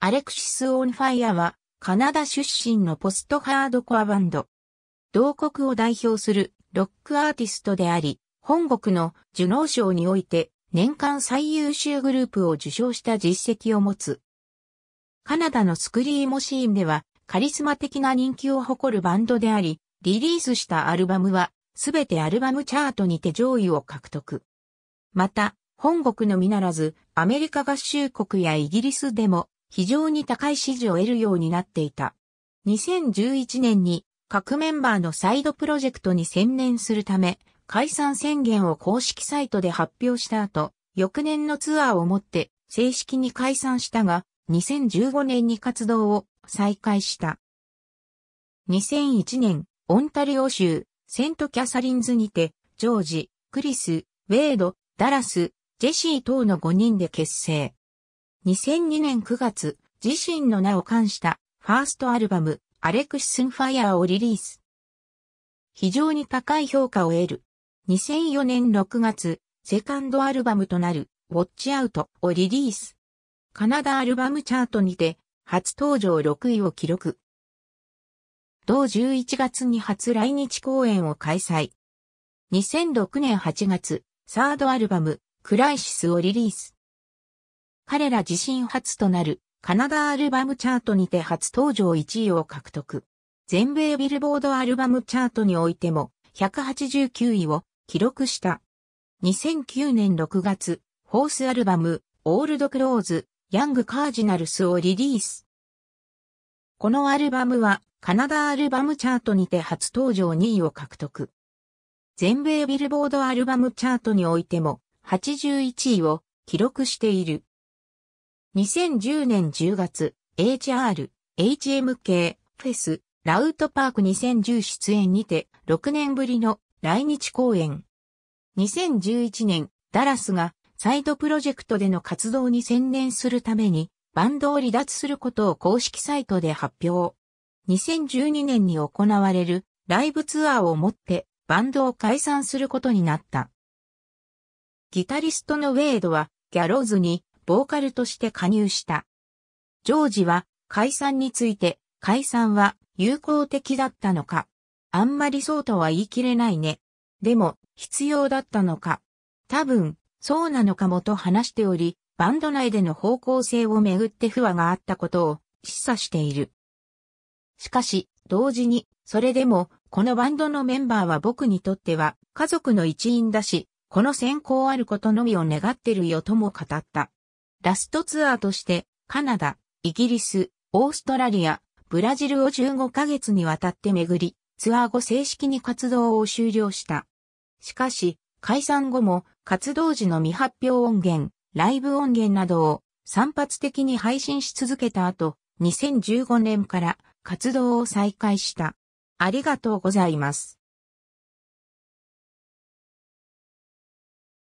アレクシス・オンファイアは、カナダ出身のポストハードコアバンド。同国を代表するロックアーティストであり、本国の受能賞において年間最優秀グループを受賞した実績を持つ。カナダのスクリーモシーンではカリスマ的な人気を誇るバンドであり、リリースしたアルバムはすべてアルバムチャートにて上位を獲得。また、本国のみならず、アメリカ合衆国やイギリスでも非常に高い支持を得るようになっていた。2011年に各メンバーのサイドプロジェクトに専念するため、解散宣言を公式サイトで発表した後、翌年のツアーをもって正式に解散したが、2015年に活動を再開した。2001年、オンタリオ州、セントキャサリンズにて、ジョージ、クリス、ウェイド、ダラス、ジェシー等の5人で結成。2002年9月、自身の名を冠したファーストアルバム、アレクシスンファイアーをリリース。非常に高い評価を得る。2004年6月、セカンドアルバムとなる、ウォッチアウトをリリース。カナダアルバムチャートにて、初登場6位を記録。同11月に初来日公演を開催。2006年8月、サードアルバム、クライシスをリリース。彼ら自身初となるカナダアルバムチャートにて初登場1位を獲得。全米ビルボードアルバムチャートにおいても189位を記録した。2009年6月、ホースアルバム、オールドクローズ、ヤングカージナルスをリリース。このアルバムはカナダアルバムチャートにて初登場2位を獲得。全米ビルボードアルバムチャートにおいても81位を記録している。2010年10月、HR、HMK、フェス、ラウトパーク2010出演にて、6年ぶりの来日公演。2011年、ダラスがサイドプロジェクトでの活動に専念するために、バンドを離脱することを公式サイトで発表。2012年に行われるライブツアーをもってバンドを解散することになった。ギタリストのウェイドはギャローズにボーカルとして加入した。ジョージは解散について、解散は有効的だったのか。あんまりそうとは言い切れないね。でも、必要だったのか。多分、そうなのかもと話しており、バンド内での方向性をめぐって不和があったことを示唆している。しかし、同時に、それでも、このバンドのメンバーは僕にとっては家族の一員だし、この選考あることのみを願ってるよとも語った。ラストツアーとして、カナダ、イギリス、オーストラリア、ブラジルを15ヶ月にわたって巡り、ツアー後正式に活動を終了した。しかし、解散後も活動時の未発表音源、ライブ音源などを散発的に配信し続けた後、2015年から活動を再開した。ありがとうございます。